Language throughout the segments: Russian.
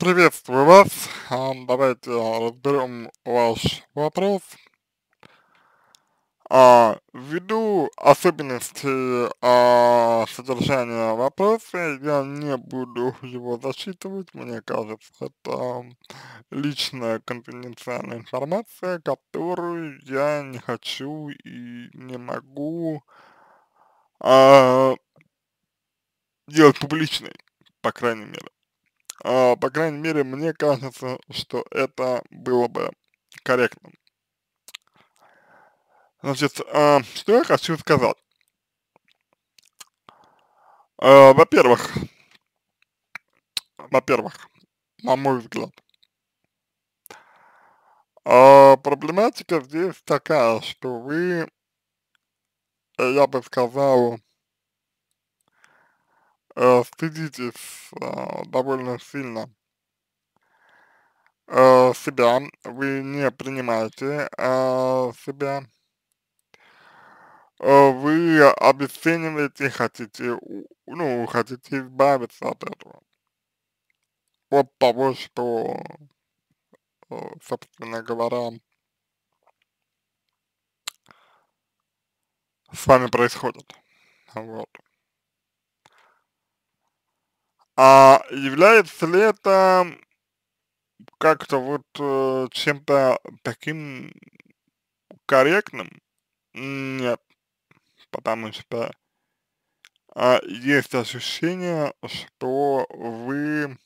Приветствую вас. А, давайте разберем ваш вопрос. А, ввиду особенностей а, содержания вопроса, я не буду его зачитывать, мне кажется, это личная конфиденциальная информация, которую я не хочу и не могу делать публичной, по крайней мере. Э, по крайней мере, мне кажется, что это было бы корректно. Значит, э, что я хочу сказать? Э, во-первых, во-первых, на мой взгляд, э, проблематика здесь такая, что вы, я бы сказал, э, стыдитесь э, а, довольно сильно э, себя, вы не принимаете э, себя, э, вы обесцениваете, хотите, ну, хотите избавиться от этого, от того, что, э, собственно говоря, с вами происходит. Вот. А является ли это как-то вот э, чем-то таким корректным? Нет, потому что э, есть ощущение, что вы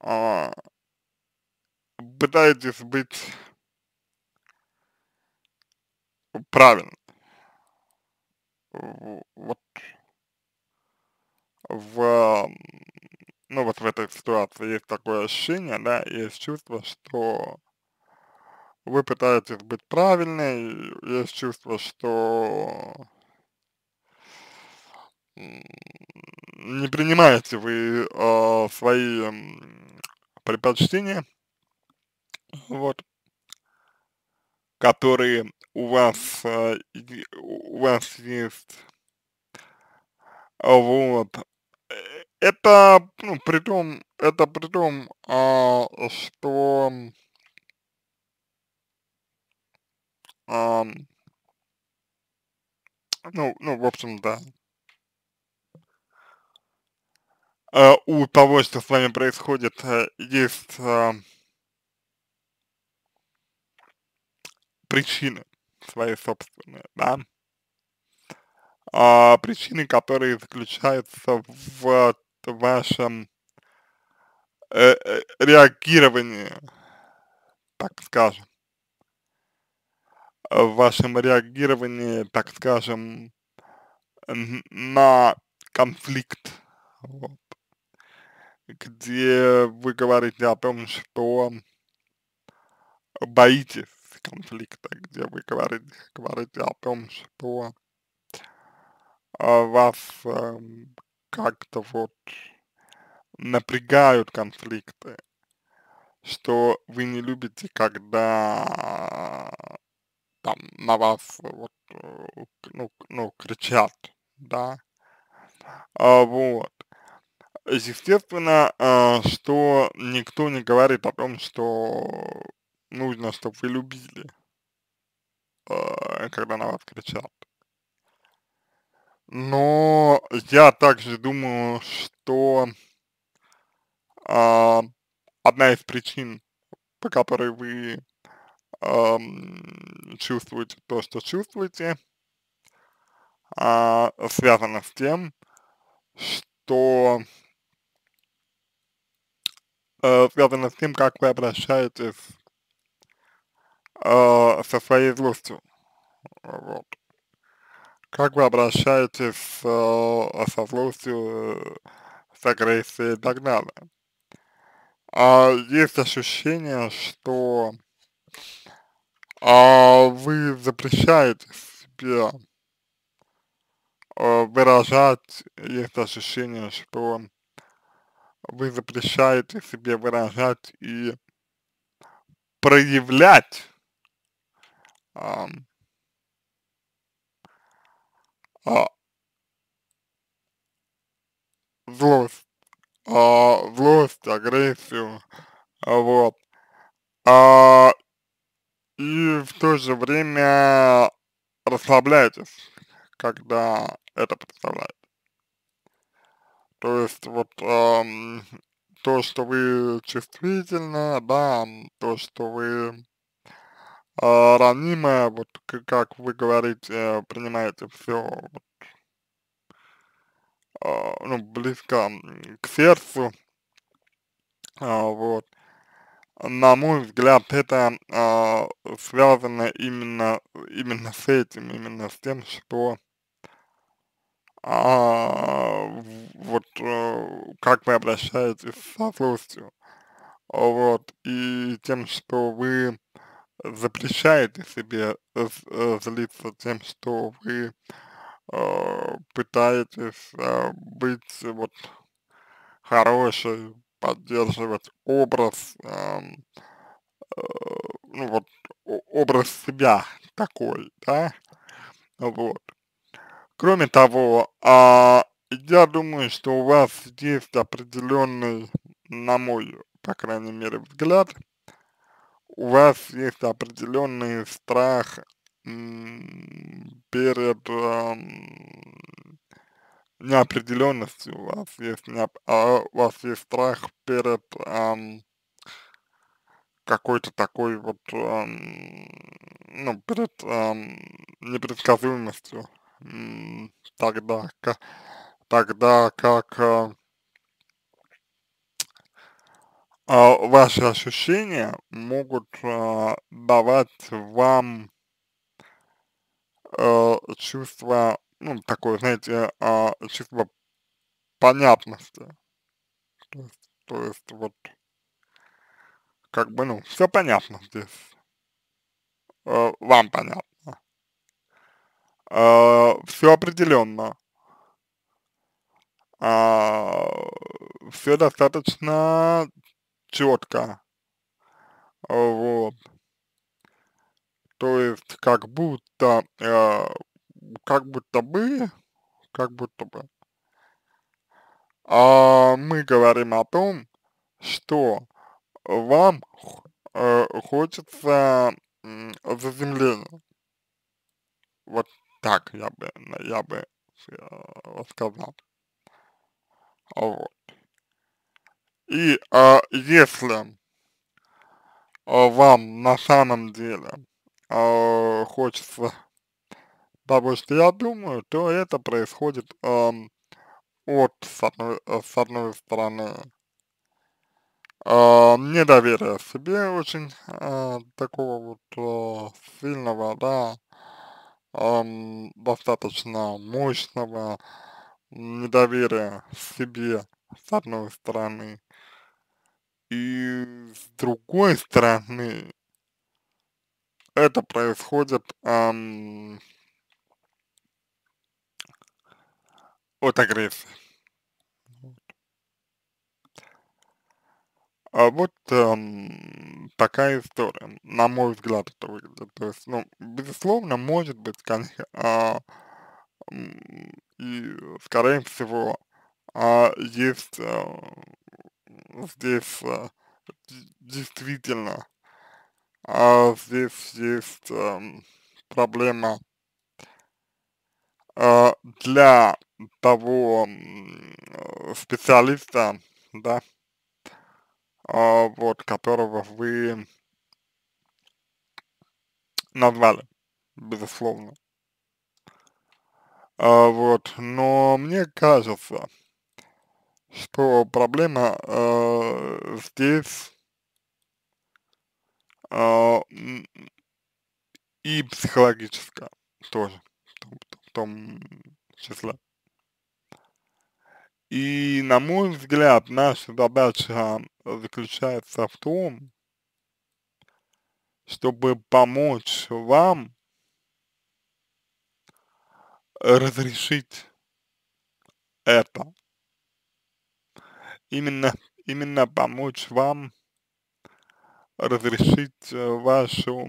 э, пытаетесь быть правильным. Вот в, ну вот в этой ситуации есть такое ощущение, да, есть чувство, что вы пытаетесь быть правильной, есть чувство, что не принимаете вы э, свои э, предпочтения, вот, которые у вас, э, у вас есть, а вот, это, ну, при том, это при том, а, что а, ну, ну, в общем, да. А, у того, что с вами происходит, э, есть а, причины свои собственные, да. А, причины, которые заключаются в вашем э, э, реагировании, так скажем, в вашем реагировании, так скажем, на конфликт, вот, где вы говорите о том, что боитесь конфликта, где вы говорите, говорите о том, что а, вас эм, как-то вот напрягают конфликты, что вы не любите, когда там на вас вот, э, ну, ну, кричат, да, а, вот. Естественно, а, что никто не говорит о том, что нужно, чтобы вы любили, а, когда на вас кричат. Но я также думаю, что а, одна из причин, по которой вы а, чувствуете то, что чувствуете, а, связана с тем, что а, э, связана с тем, как вы обращаетесь а, со своей злостью. Вот. Как вы обращаетесь с э, со с э, агрессией и так далее? А есть ощущение, что а вы запрещаете себе э, выражать, есть ощущение, что вы запрещаете себе выражать и проявлять эм, а, злость, а, злость, агрессию, а, вот. А, и в то же время расслабляйтесь, когда это представляет. То есть вот эм, то, что вы чувствительны, да, то, что вы э, ранимая, вот как вы говорите, э, принимаете все вот, а, ну, близко к сердцу, а, вот. На мой взгляд, это связано именно, именно с этим, именно с тем, что а, вот э, как вы обращаетесь со злостью, вот, и тем, что вы запрещаете себе э, э, злиться тем, что вы э, пытаетесь э, быть вот хорошей, поддерживать образ, э, э, ну вот образ себя такой, да, вот. Кроме того, э, я думаю, что у вас есть определенный, на мой, по крайней мере, взгляд, э, у вас есть определенный страх перед э, неопределенностью, у вас есть, неоп а, у вас есть страх перед э, какой-то такой вот, э, ну, перед э, непредсказуемостью, тогда, тогда как э, а, ваши ощущения могут а, давать вам а, чувство, ну, такое, знаете, а, чувство понятности. То есть, то есть вот, как бы, ну, все понятно здесь. А, вам понятно. А, э, все определенно. А, все достаточно четко. Вот. То есть как будто, э, как будто бы, как будто бы, а мы говорим о том, что вам э, хочется э, заземления. Вот так я бы, я бы э, сказал. Вот. И а, если а, вам на самом деле а, хочется того, что я думаю, то это происходит а, от, с одной, с одной стороны, а, недоверия себе очень а, такого вот а, сильного, да, а, достаточно мощного недоверия себе, с одной стороны, и с другой стороны, это происходит эм, от агрессии. А вот эм, такая история, на мой взгляд, это выглядит. То есть, ну, безусловно, может быть, конечно, а, и, скорее всего, а, есть а, здесь а, действительно а, здесь есть а, проблема а, для того э, специалиста, да, а, вот которого вы назвали, безусловно. А, вот, но мне кажется, что проблема э, здесь э, и психологическая тоже, в том числе. И, на мой взгляд, наша задача заключается в том, чтобы помочь вам разрешить это именно, именно помочь вам разрешить э, вашу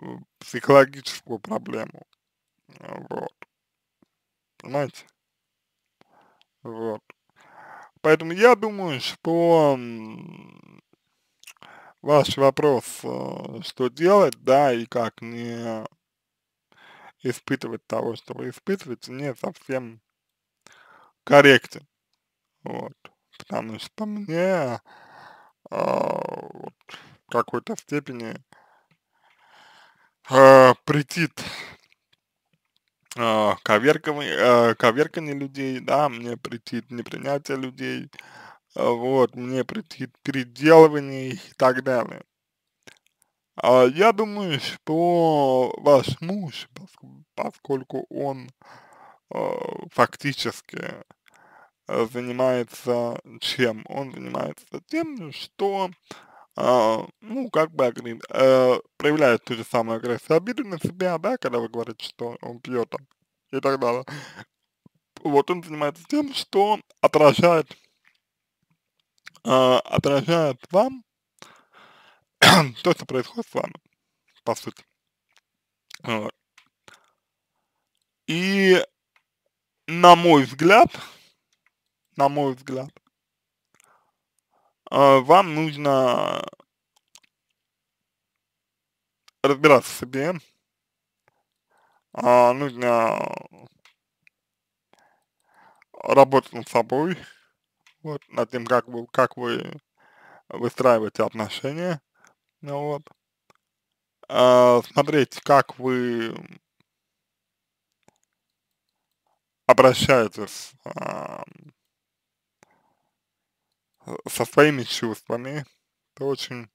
э, психологическую проблему. Вот. Понимаете? Вот. Поэтому я думаю, что ваш вопрос, э, что делать, да, и как не испытывать того, что вы испытываете, не совсем корректен. Вот потому ну, по мне э, вот, в какой-то степени а, а, э, претит э, коверкание, э, людей, да, мне претит непринятие людей, э, вот, мне претит переделывание и так далее. А я думаю, что ваш муж, поскольку он э, фактически Э, занимается чем? Он занимается тем, что а, ну, как бы э, проявляет ту же самую агрессию, обиду на себя, да, когда вы говорите, что он пьет там и так далее. Вот он занимается тем, что отражает, э, отражает вам то, что происходит с вами, по сути. Вот. И, на мой взгляд, на мой взгляд, а, вам нужно разбираться в себе, а, нужно работать над собой, вот, над тем, как вы, как вы выстраиваете отношения, ну вот, а, смотреть, как вы обращаетесь со своими чувствами. Это очень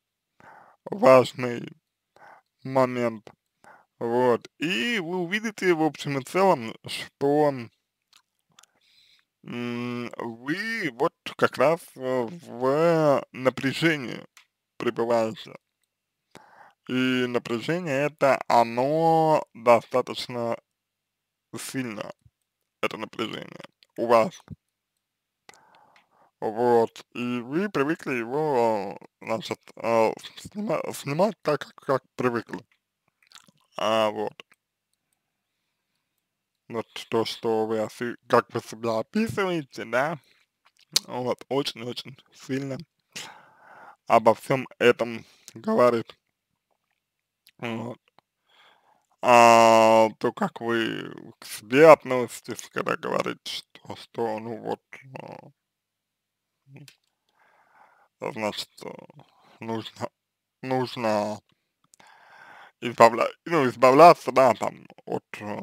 важный момент. Вот. И вы увидите, в общем и целом, что вы вот как раз э, в напряжении пребываете. И напряжение это, оно достаточно сильно, это напряжение у вас вот, и вы привыкли его, значит, э, э, снима снимать так, как, как привыкли. А, вот. Вот то, что вы, как вы себя описываете, да, вот, очень-очень сильно обо всем этом говорит. Вот. А то, как вы к себе относитесь, когда говорите, что, что ну вот, э, Значит, нужно, нужно избавля... ну, избавляться, да, там, от э,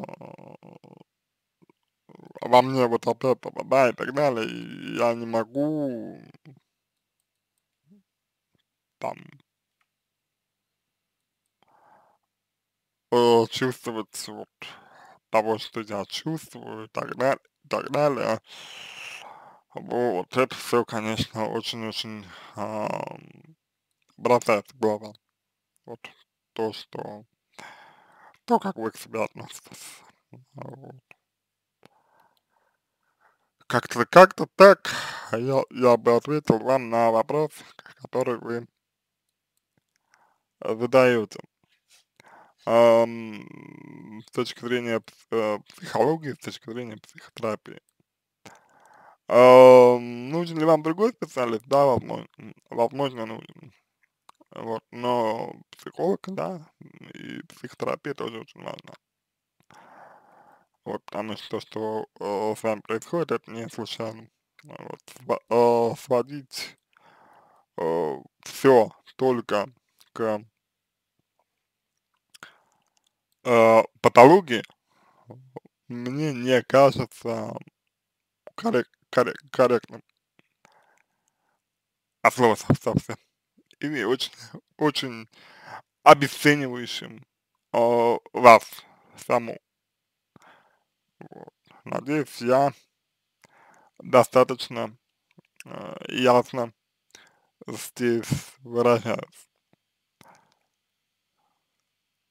во мне вот от этого, да, и так далее, и я не могу там э, чувствовать вот того, что я чувствую и так далее, и так далее. Вот, это все, конечно, очень-очень а, бросается в глаза. Вот то, что, то, как вы к себе относитесь. Вот. Как-то как, -то, так я, я бы ответил вам на вопрос, который вы задаете. Эм, с точки зрения э, психологии, с точки зрения психотерапии. Эм, нужен ли вам другой специалист? Да, возможно, возможно нужен. Вот, но психолог, да, и психотерапия тоже очень важна. Вот, потому что то, что э, с вами происходит, это не случайно. Вот, э, сводить э, все только к э, патологии, мне не кажется коррек коррек корректным от а слова совсем. Или очень, очень обесценивающим э, вас саму. Вот. Надеюсь, я достаточно э, ясно здесь выражаюсь.